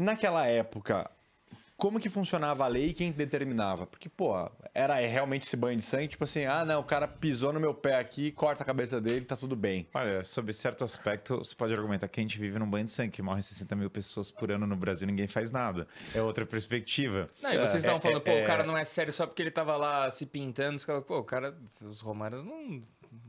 Naquela época, como que funcionava a lei e quem determinava? Porque, pô, era realmente esse banho de sangue, tipo assim, ah, não, o cara pisou no meu pé aqui, corta a cabeça dele, tá tudo bem. Olha, sob certo aspecto, você pode argumentar que a gente vive num banho de sangue, que morrem 60 mil pessoas por ano no Brasil ninguém faz nada. É outra perspectiva. Não, e vocês é, estavam é, falando, pô, é, o cara é. não é sério só porque ele tava lá se pintando, os caras, pô, o cara, os romanos não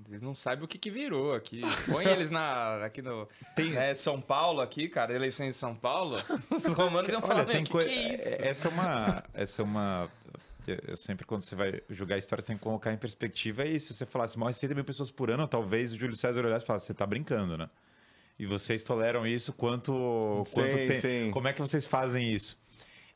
eles não sabem o que, que virou aqui. Põe eles na, aqui no tem... É, São Paulo aqui, cara, eleições em São Paulo. Os romanos iam falar, Olha, que, co... que é isso? É, essa é uma... Essa é uma... Eu sempre, quando você vai julgar a história, você tem que colocar em perspectiva isso. se você falasse mal 60 mil pessoas por ano, talvez o Júlio César olhasse e falasse, você tá brincando, né? E vocês toleram isso quanto, sim, quanto tempo? Como é que vocês fazem isso?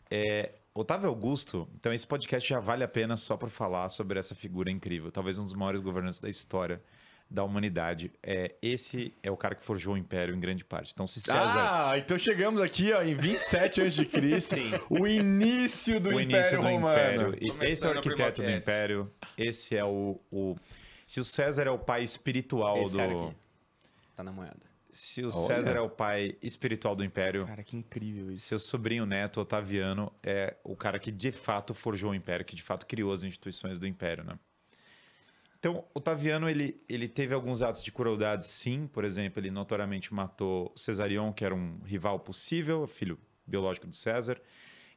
É, Otávio Augusto, então esse podcast já vale a pena só por falar sobre essa figura incrível, talvez um dos maiores governantes da história da humanidade. É, esse é o cara que forjou o império em grande parte. Então, se César. Ah, então chegamos aqui ó, em 27 a.C., o início do o início Império do Romano. Império. E esse é o arquiteto do Império. Esse é o, o. Se o César é o pai espiritual esse do. Tá na moeda. Se o Olha. César é o pai espiritual do Império. Cara, que incrível isso. Seu sobrinho neto, Otaviano, é o cara que de fato forjou o Império, que de fato criou as instituições do Império, né? Então, Otaviano, ele, ele teve alguns atos de crueldade, sim. Por exemplo, ele notoriamente matou Cesarion, que era um rival possível, filho biológico do César.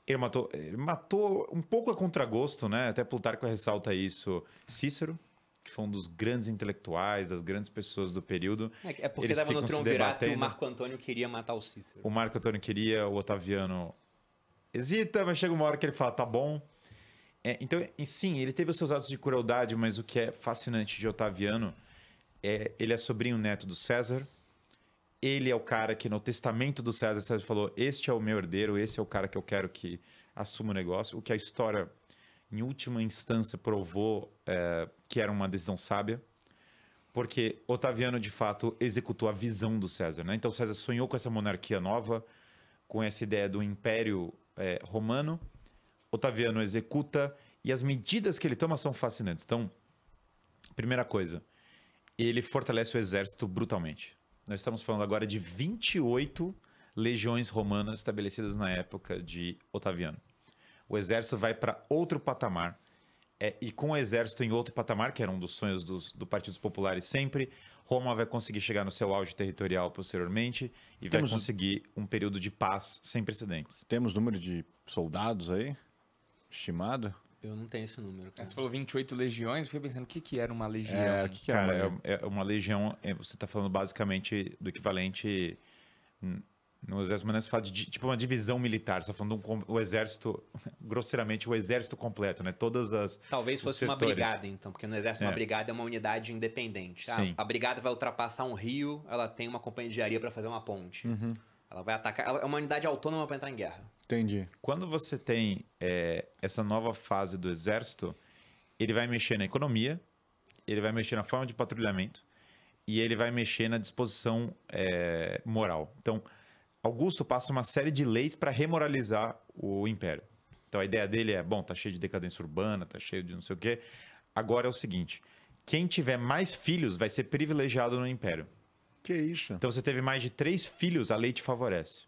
Ele matou, ele matou um pouco a contragosto, né? Até Plutarco ressalta isso. Cícero, que foi um dos grandes intelectuais, das grandes pessoas do período. É, é porque eles no triunvirato e o Marco Antônio queria matar o Cícero. O Marco Antônio queria, o Otaviano hesita, mas chega uma hora que ele fala, tá bom. É, então, sim, ele teve os seus atos de crueldade, mas o que é fascinante de Otaviano é ele é sobrinho neto do César. Ele é o cara que no testamento do César, César falou: Este é o meu herdeiro, esse é o cara que eu quero que assuma o negócio. O que a história em última instância, provou é, que era uma decisão sábia, porque Otaviano, de fato, executou a visão do César. Né? Então, César sonhou com essa monarquia nova, com essa ideia do império é, romano. Otaviano executa e as medidas que ele toma são fascinantes. Então, primeira coisa, ele fortalece o exército brutalmente. Nós estamos falando agora de 28 legiões romanas estabelecidas na época de Otaviano o exército vai para outro patamar. É, e com o exército em outro patamar, que era um dos sonhos dos do partidos populares sempre, Roma vai conseguir chegar no seu auge territorial posteriormente e Temos... vai conseguir um período de paz sem precedentes. Temos número de soldados aí? Estimado? Eu não tenho esse número. Cara. Você falou 28 legiões, eu fiquei pensando o que, que era uma legião. É, que que cara, uma, é, é uma legião, é, você está falando basicamente do equivalente hum, no exército maneiro fala é de tipo uma divisão militar, você está falando um, o exército, grosseiramente, o exército completo, né? Todas as. Talvez fosse setores. uma brigada, então, porque no exército é. uma brigada é uma unidade independente. Ah, Sim. A, brigada vai ultrapassar um rio, ela tem uma companhia de engenharia para fazer uma ponte. Uhum. Ela vai atacar. Ela é uma unidade autônoma para entrar em guerra. Entendi. Quando você tem é, essa nova fase do exército, ele vai mexer na economia, ele vai mexer na forma de patrulhamento e ele vai mexer na disposição é, moral. Então, Augusto passa uma série de leis para remoralizar o império. Então a ideia dele é, bom, tá cheio de decadência urbana, tá cheio de não sei o quê. Agora é o seguinte, quem tiver mais filhos vai ser privilegiado no império. Que isso? Então você teve mais de três filhos, a lei te favorece.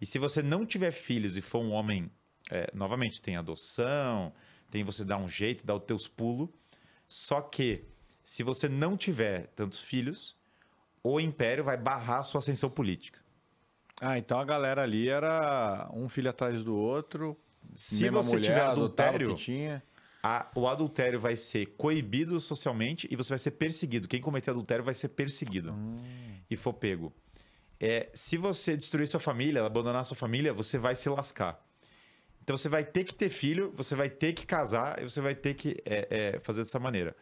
E se você não tiver filhos e for um homem, é, novamente, tem adoção, tem você dar um jeito, dar os teus pulos. Só que, se você não tiver tantos filhos, o império vai barrar a sua ascensão política. Ah, então a galera ali era um filho atrás do outro. Se você mulher, tiver adultério, tinha. A, o adultério vai ser coibido socialmente e você vai ser perseguido. Quem cometer adultério vai ser perseguido hum. e for pego. É, se você destruir sua família, abandonar sua família, você vai se lascar. Então você vai ter que ter filho, você vai ter que casar e você vai ter que é, é, fazer dessa maneira.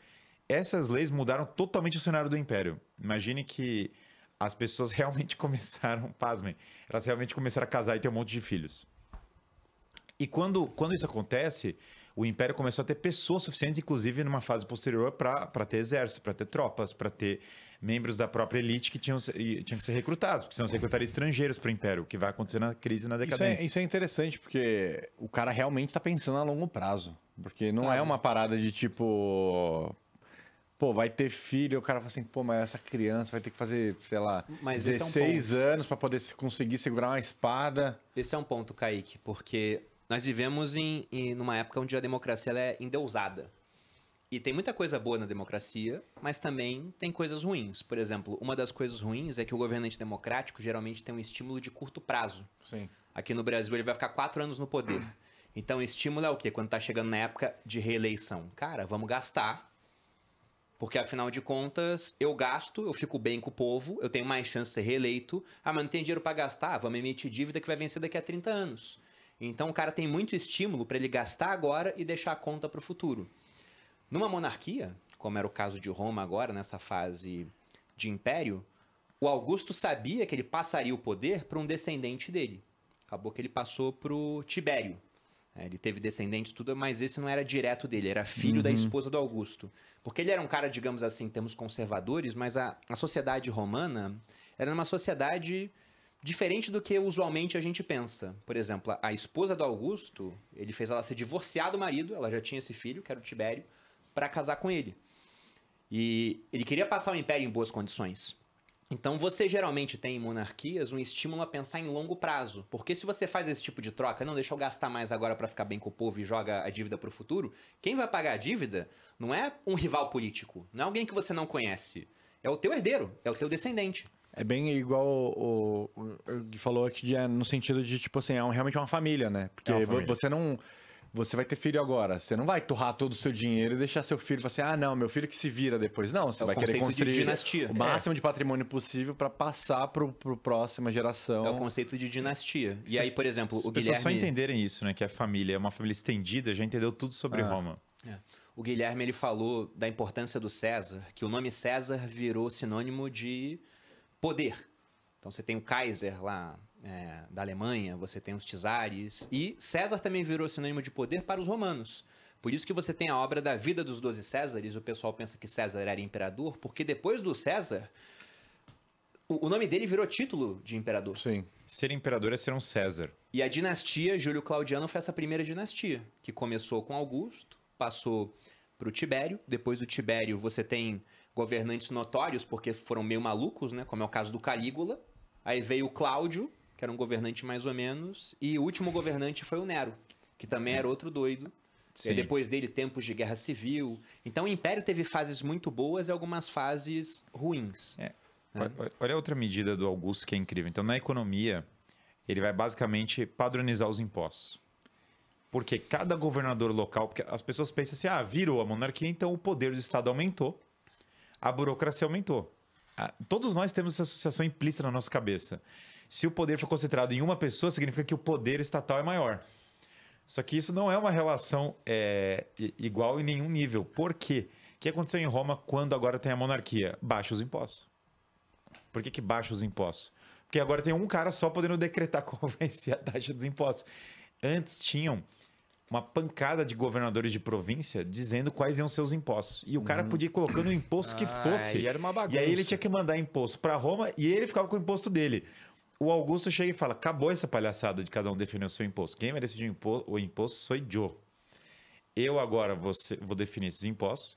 Essas leis mudaram totalmente o cenário do império. Imagine que as pessoas realmente começaram, pasmem, elas realmente começaram a casar e ter um monte de filhos. E quando, quando isso acontece, o império começou a ter pessoas suficientes, inclusive numa fase posterior, para ter exército, para ter tropas, para ter membros da própria elite que tinham, tinham que ser recrutados, porque senão se recrutaria estrangeiros para o império, o que vai acontecer na crise na decadência. Isso é, isso é interessante, porque o cara realmente está pensando a longo prazo. Porque não tá. é uma parada de tipo pô, vai ter filho, o cara fala assim, pô, mas essa criança vai ter que fazer, sei lá, mas 16 é um anos para poder conseguir segurar uma espada. Esse é um ponto, Kaique, porque nós vivemos em, em numa época onde a democracia é endeusada. E tem muita coisa boa na democracia, mas também tem coisas ruins. Por exemplo, uma das coisas ruins é que o governante democrático geralmente tem um estímulo de curto prazo. Sim. Aqui no Brasil ele vai ficar quatro anos no poder. Então, estímulo é o quê? Quando tá chegando na época de reeleição. Cara, vamos gastar porque, afinal de contas, eu gasto, eu fico bem com o povo, eu tenho mais chance de ser reeleito. Ah, mas não tem dinheiro para gastar, vamos emitir dívida que vai vencer daqui a 30 anos. Então, o cara tem muito estímulo para ele gastar agora e deixar a conta para o futuro. Numa monarquia, como era o caso de Roma agora, nessa fase de império, o Augusto sabia que ele passaria o poder para um descendente dele. Acabou que ele passou para o Tibério. É, ele teve descendentes, tudo, mas esse não era direto dele, era filho uhum. da esposa do Augusto. Porque ele era um cara, digamos assim, temos conservadores, mas a, a sociedade romana era uma sociedade diferente do que usualmente a gente pensa. Por exemplo, a esposa do Augusto, ele fez ela se divorciar do marido, ela já tinha esse filho, que era o Tibério, para casar com ele. E ele queria passar o império em boas condições. Então você geralmente tem em monarquias um estímulo a pensar em longo prazo, porque se você faz esse tipo de troca, não deixa eu gastar mais agora para ficar bem com o povo e joga a dívida para o futuro, quem vai pagar a dívida não é um rival político, não é alguém que você não conhece, é o teu herdeiro, é o teu descendente. É bem igual o, que falou aqui de, é, no sentido de tipo assim, é um, realmente é uma família, né? Porque é família. você não você vai ter filho agora. Você não vai torrar todo o seu dinheiro e deixar seu filho assim, ah, não, meu filho é que se vira depois. Não, você é vai querer construir o é. máximo é. de patrimônio possível para passar para a próxima geração. É o conceito de dinastia. E se aí, por exemplo, o Guilherme... pessoas só entenderem isso, né? Que a família é uma família estendida, já entendeu tudo sobre ah. Roma. É. O Guilherme, ele falou da importância do César, que o nome César virou sinônimo de poder. Então, você tem o Kaiser lá é, da Alemanha, você tem os Tisares, e César também virou sinônimo de poder para os romanos. Por isso que você tem a obra da vida dos doze Césares, o pessoal pensa que César era imperador, porque depois do César, o, o nome dele virou título de imperador. Sim. Ser imperador é ser um César. E a dinastia Júlio Claudiano foi essa primeira dinastia, que começou com Augusto, passou para o Tibério, depois do Tibério você tem governantes notórios, porque foram meio malucos, né? Como é o caso do Calígula. Aí veio o Cláudio, que era um governante mais ou menos, e o último governante foi o Nero, que também era outro doido. Sim. E depois dele, tempos de guerra civil. Então, o Império teve fases muito boas e algumas fases ruins. É. Né? Olha outra medida do Augusto que é incrível. Então, na economia, ele vai basicamente padronizar os impostos. Porque cada governador local, porque as pessoas pensam assim, ah, virou a monarquia, então o poder do Estado aumentou, a burocracia aumentou. Ah, todos nós temos essa associação implícita na nossa cabeça. Se o poder for concentrado em uma pessoa, significa que o poder estatal é maior. Só que isso não é uma relação é, igual em nenhum nível. Por quê? O que aconteceu em Roma quando agora tem a monarquia? Baixa os impostos. Por que, que baixa os impostos? Porque agora tem um cara só podendo decretar qual vai ser a taxa dos impostos. Antes tinham uma pancada de governadores de província dizendo quais iam ser os impostos. E o cara hum. podia ir colocando o imposto que ah, fosse. E, e aí ele tinha que mandar imposto para Roma e ele ficava com o imposto dele o Augusto chega e fala: acabou essa palhaçada de cada um definir o seu imposto. Quem merece o imposto, o imposto sou eu. Eu agora vou, vou definir esses impostos.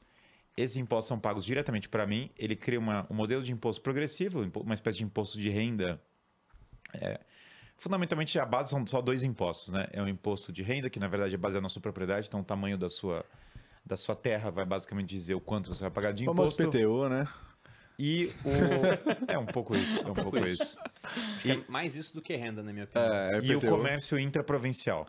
Esses impostos são pagos diretamente para mim. Ele cria uma, um modelo de imposto progressivo, uma espécie de imposto de renda. É, fundamentalmente, a base são só dois impostos, né? É o um imposto de renda, que na verdade é baseado na sua propriedade, então o tamanho da sua, da sua terra vai basicamente dizer o quanto você vai pagar de imposto. Como PTU, né? E o. é um pouco isso. É um pouco isso. E... É mais isso do que renda, na minha é, opinião. É, e o comércio intraprovincial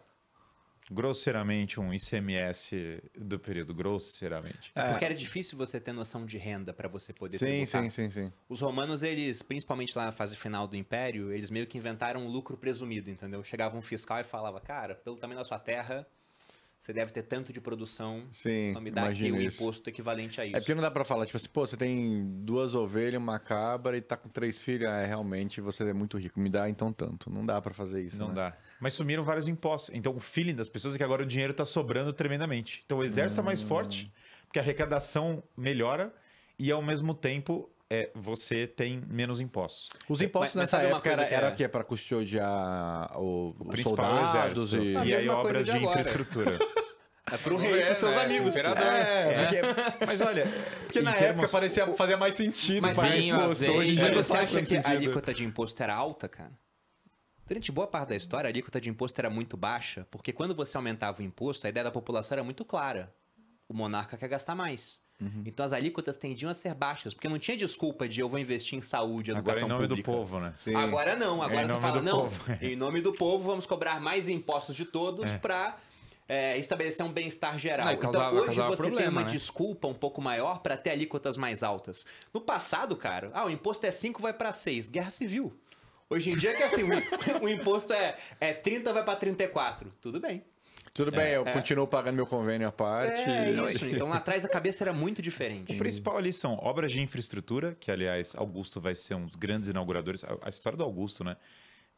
grosseiramente um ICMS do período, grosseiramente. É. Porque é. era difícil você ter noção de renda para você poder sim, tributar. Sim, sim, sim. Os romanos, eles, principalmente lá na fase final do Império, eles meio que inventaram um lucro presumido, entendeu? Chegava um fiscal e falava, cara, pelo tamanho da sua terra, você deve ter tanto de produção. Sim. Então me dá aqui um imposto equivalente a isso. É porque não dá para falar, tipo assim, pô, você tem duas ovelhas, uma cabra e tá com três filhos. Ah, é, realmente você é muito rico. Me dá então tanto. Não dá para fazer isso. Não né? dá. Mas sumiram vários impostos. Então o feeling das pessoas é que agora o dinheiro tá sobrando tremendamente. Então o exército hum. tá mais hum. forte, porque a arrecadação melhora e ao mesmo tempo é, você tem menos impostos. Os é, impostos mas, nessa mas época era, que era que é para custodiar o, o os é soldados e, e aí obras de, de infraestrutura. É pro rei, e é, pros seus né? amigos. É, é. porque, mas olha, porque na época parecia, fazia mais sentido mas pagar imposto. Hoje em dia você acha que sentido. a alíquota de imposto era alta, cara? Durante boa parte da história, a alíquota de imposto era muito baixa, porque quando você aumentava o imposto, a ideia da população era muito clara. O monarca quer gastar mais. Uhum. Então as alíquotas tendiam a ser baixas, porque não tinha desculpa de eu vou investir em saúde, educação pública. agora, em nome pública. do povo, né? Sim. Agora não, agora é, você fala, não, povo. É. em nome do povo vamos cobrar mais impostos de todos é. para é, estabelecer um bem-estar geral. Não, então, hoje você problema, tem uma né? desculpa um pouco maior para ter alíquotas mais altas. No passado, cara, ah, o imposto é 5, vai para 6. Guerra civil. Hoje em dia é que assim, o, o imposto é, é 30, vai para 34. Tudo bem. Tudo bem, eu é, é. continuo pagando meu convênio à parte. É, é, isso. Então lá atrás a cabeça era muito diferente. O principal ali são obras de infraestrutura, que aliás, Augusto vai ser um dos grandes inauguradores. a história do Augusto, né?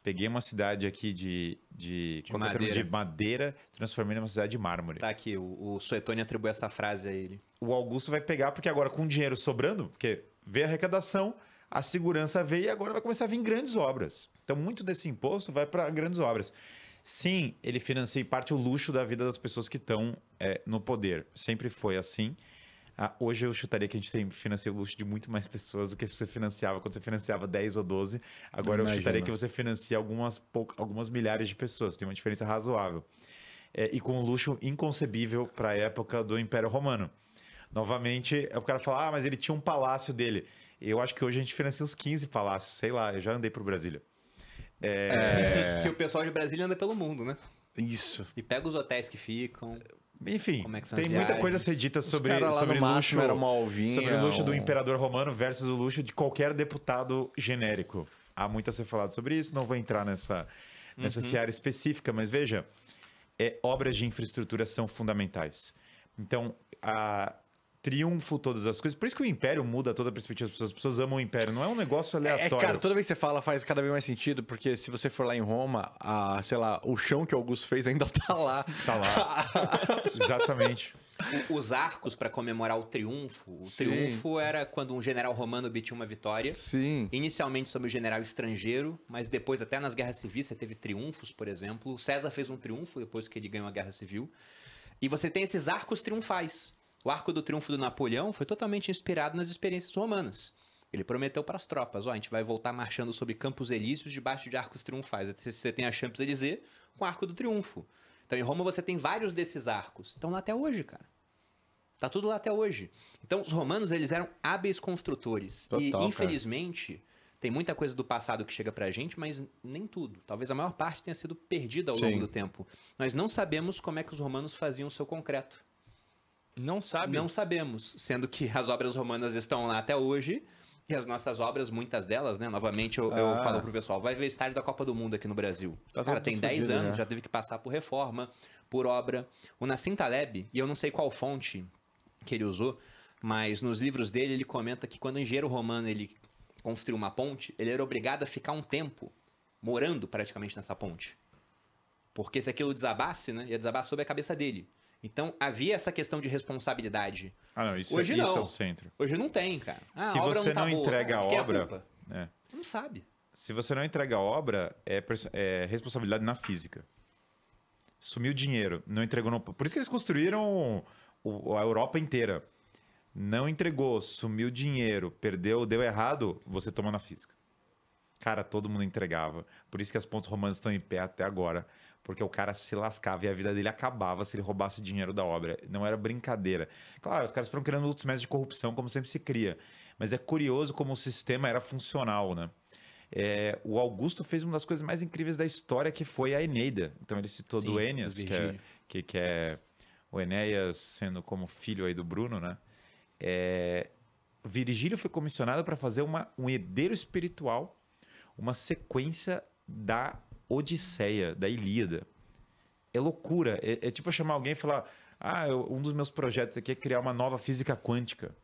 Peguei uma cidade aqui de, de, de, é é madeira. de madeira, transformei numa cidade de mármore. Tá aqui, o, o Suetone atribui essa frase a ele. O Augusto vai pegar, porque agora com dinheiro sobrando, porque vê a arrecadação, a segurança veio e agora vai começar a vir grandes obras. Então, muito desse imposto vai para grandes obras. Sim, ele financia em parte o luxo da vida das pessoas que estão é, no poder. Sempre foi assim. Ah, hoje eu chutaria que a gente tem, financia o luxo de muito mais pessoas do que você financiava quando você financiava 10 ou 12. Agora Imagina. eu chutaria que você financia algumas, pouca, algumas milhares de pessoas, tem uma diferença razoável. É, e com um luxo inconcebível para a época do Império Romano. Novamente, é o cara fala, ah, mas ele tinha um palácio dele. Eu acho que hoje a gente financia uns 15 palácios, sei lá, eu já andei para Brasília. É... é... Que o pessoal de Brasília anda pelo mundo, né? Isso. E pega os hotéis que ficam. Enfim, é tem muita coisa a ser dita sobre, sobre, luxo, era uma alvinha, sobre o luxo ou... do imperador romano versus o luxo de qualquer deputado genérico. Há muito a ser falado sobre isso, não vou entrar nessa, nessa uhum. seara específica, mas veja, é, obras de infraestrutura são fundamentais. Então, a, triunfo, todas as coisas. Por isso que o Império muda toda a perspectiva das pessoas. As pessoas amam o Império, não é um negócio aleatório. É, é, cara, toda vez que você fala faz cada vez mais sentido, porque se você for lá em Roma, a, sei lá, o chão que Augusto fez ainda tá lá. Tá lá. Exatamente. Os arcos para comemorar o triunfo. O Sim. triunfo era quando um general romano obtinha uma vitória. Sim. Inicialmente sobre o general estrangeiro, mas depois até nas guerras civis você teve triunfos, por exemplo. César fez um triunfo depois que ele ganhou a guerra civil. E você tem esses arcos triunfais. O arco do triunfo do Napoleão foi totalmente inspirado nas experiências romanas. Ele prometeu para as tropas: ó, a gente vai voltar marchando sobre campos elíseos debaixo de arcos triunfais. Você tem a Champs-Élysées com o arco do triunfo. Então em Roma você tem vários desses arcos. Estão lá até hoje, cara. Tá tudo lá até hoje. Então os romanos eles eram hábeis construtores. Total, e infelizmente cara. tem muita coisa do passado que chega pra gente, mas nem tudo. Talvez a maior parte tenha sido perdida ao Sim. longo do tempo. Nós não sabemos como é que os romanos faziam o seu concreto. Não sabe? Não sabemos, sendo que as obras romanas estão lá até hoje. E as nossas obras, muitas delas, né? Novamente eu, ah. eu falo pro pessoal, vai ver estádio da Copa do Mundo aqui no Brasil. Tá Cara, tem 10 anos, né? já teve que passar por reforma, por obra. O Nassim Taleb, e eu não sei qual fonte que ele usou, mas nos livros dele ele comenta que quando o engenheiro romano ele construiu uma ponte, ele era obrigado a ficar um tempo morando praticamente nessa ponte. Porque se aquilo desabasse, né? Ia desabar sobre a cabeça dele. Então havia essa questão de responsabilidade. Ah, não, isso, é- Hoje é não. é o centro. Hoje não tem, cara. Ah, Se você não, tá não boa, entrega a obra. É a é. Você não sabe. Se você não entrega a obra, é, é responsabilidade na física. Sumiu dinheiro, não entregou. No... Por isso que eles construíram o, a Europa inteira. Não entregou, sumiu dinheiro, perdeu, deu errado, você toma na física. Cara, todo mundo entregava. Por isso que as pontes romanas estão em pé até agora porque o cara se lascava e a vida dele acabava se ele roubasse dinheiro da obra. Não era brincadeira. Claro, os caras foram criando outros métodos de corrupção, como sempre se cria. Mas é curioso como o sistema era funcional, né? É, o Augusto fez uma das coisas mais incríveis da história, que foi a Eneida. Então ele citou Sim, do Enéas, que, é, que, que, é o Enéas sendo como filho aí do Bruno, né? É, Virgílio foi comissionado para fazer uma, um herdeiro espiritual, uma sequência da Odisseia, da Ilíada. É loucura. É, é tipo chamar alguém e falar: Ah, eu, um dos meus projetos aqui é criar uma nova física quântica.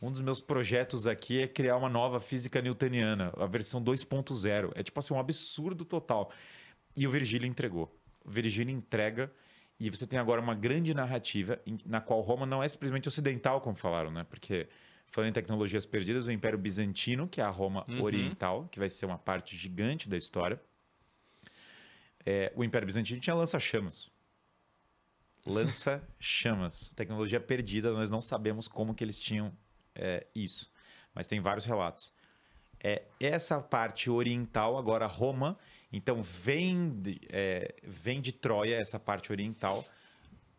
Um dos meus projetos aqui é criar uma nova física newtoniana, a versão 2.0. É tipo assim, um absurdo total. E o Virgílio entregou. O Virgílio entrega. E você tem agora uma grande narrativa na qual Roma não é simplesmente ocidental, como falaram, né? Porque falando em tecnologias perdidas, o Império Bizantino, que é a Roma uhum. Oriental, que vai ser uma parte gigante da história. É, o Império Bizantino tinha lança-chamas. Lança-chamas. Tecnologia perdida, nós não sabemos como que eles tinham é, isso. Mas tem vários relatos. É, essa parte oriental, agora Roma, então vem de, é, vem de Troia, essa parte oriental,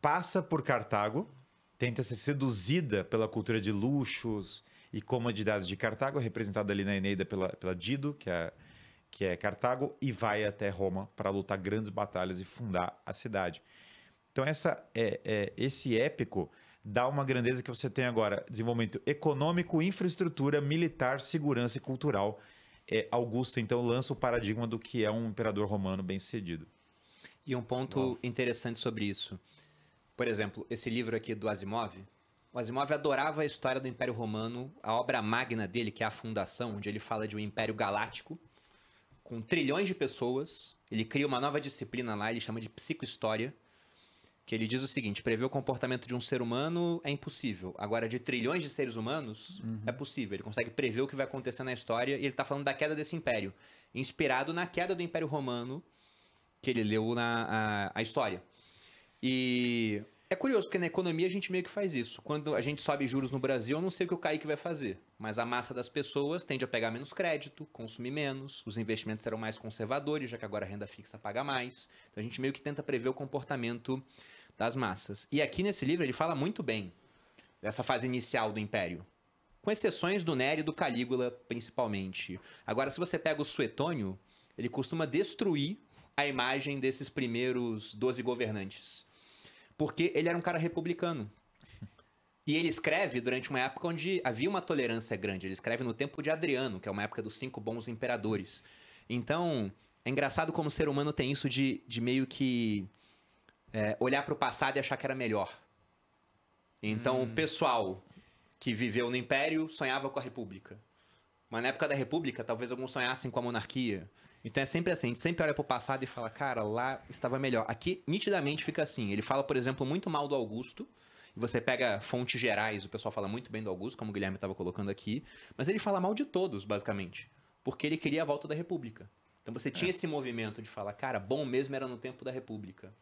passa por Cartago, tenta ser seduzida pela cultura de luxos e comodidades de Cartago, representada ali na Eneida pela, pela Dido, que é a que é Cartago, e vai até Roma para lutar grandes batalhas e fundar a cidade. Então, essa, é, é, esse épico dá uma grandeza que você tem agora: desenvolvimento econômico, infraestrutura, militar, segurança e cultural. É, Augusto, então, lança o paradigma do que é um imperador romano bem-sucedido. E um ponto interessante sobre isso. Por exemplo, esse livro aqui do Asimov. O Asimov adorava a história do Império Romano, a obra magna dele, que é a Fundação, onde ele fala de um império galáctico, com trilhões de pessoas. Ele cria uma nova disciplina lá, ele chama de psicohistória, que ele diz o seguinte: prever o comportamento de um ser humano é impossível. Agora, de trilhões de seres humanos, uhum. é possível. Ele consegue prever o que vai acontecer na história e ele está falando da queda desse império, inspirado na queda do Império Romano que ele leu na a, a história. E é curioso, porque na economia a gente meio que faz isso. Quando a gente sobe juros no Brasil, eu não sei o que o Kaique vai fazer. Mas a massa das pessoas tende a pegar menos crédito, consumir menos, os investimentos serão mais conservadores, já que agora a renda fixa paga mais. Então a gente meio que tenta prever o comportamento das massas. E aqui nesse livro ele fala muito bem dessa fase inicial do Império. Com exceções do Nero e do Calígula, principalmente. Agora, se você pega o Suetônio, ele costuma destruir a imagem desses primeiros 12 governantes porque ele era um cara republicano. E ele escreve durante uma época onde havia uma tolerância grande. Ele escreve no tempo de Adriano, que é uma época dos cinco bons imperadores. Então, é engraçado como o ser humano tem isso de, de meio que é, olhar para o passado e achar que era melhor. Então, hum. o pessoal que viveu no Império sonhava com a República. Mas na época da República, talvez alguns sonhassem com a monarquia. Então é sempre assim, a gente sempre olha pro passado e fala, cara, lá estava melhor. Aqui, nitidamente, fica assim. Ele fala, por exemplo, muito mal do Augusto. E você pega fontes gerais, o pessoal fala muito bem do Augusto, como o Guilherme estava colocando aqui. Mas ele fala mal de todos, basicamente. Porque ele queria a volta da República. Então você tinha é. esse movimento de falar, cara, bom mesmo era no tempo da República.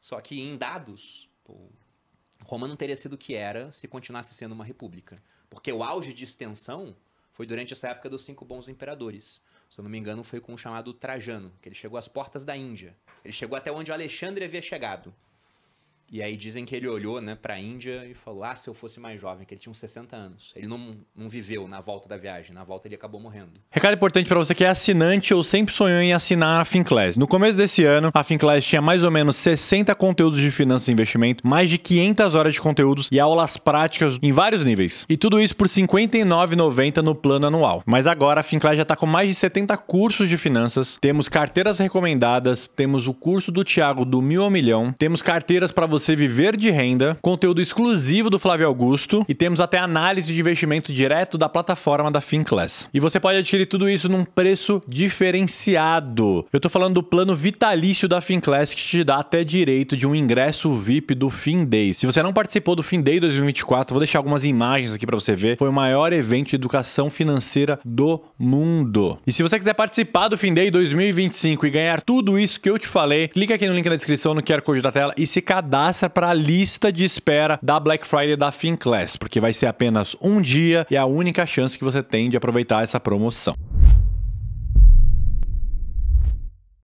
Só que em dados, pô, Roma não teria sido o que era se continuasse sendo uma república. Porque o auge de extensão foi durante essa época dos cinco bons imperadores. Se eu não me engano, foi com o chamado Trajano, que ele chegou às portas da Índia. Ele chegou até onde o Alexandre havia chegado. E aí dizem que ele olhou né, para a Índia e falou: Ah, se eu fosse mais jovem, que ele tinha uns 60 anos. Ele não, não viveu na volta da viagem, na volta ele acabou morrendo. Recado importante para você que é assinante ou sempre sonhou em assinar a Finclass. No começo desse ano, a Finclass tinha mais ou menos 60 conteúdos de finanças e investimento, mais de 500 horas de conteúdos e aulas práticas em vários níveis. E tudo isso por R$ 59,90 no plano anual. Mas agora a Finclass já está com mais de 70 cursos de finanças, temos carteiras recomendadas, temos o curso do Thiago do Mil ao Milhão, temos carteiras para você você viver de renda, conteúdo exclusivo do Flávio Augusto e temos até análise de investimento direto da plataforma da FinClass. E você pode adquirir tudo isso num preço diferenciado. Eu tô falando do plano vitalício da FinClass que te dá até direito de um ingresso VIP do Fin Day. Se você não participou do Fin Day 2024, vou deixar algumas imagens aqui para você ver. Foi o maior evento de educação financeira do mundo. E se você quiser participar do Fin Day 2025 e ganhar tudo isso que eu te falei, clica aqui no link na descrição no QR Code da tela e se cadastre mostra para a lista de espera da Black Friday da Finclass, porque vai ser apenas um dia e é a única chance que você tem de aproveitar essa promoção.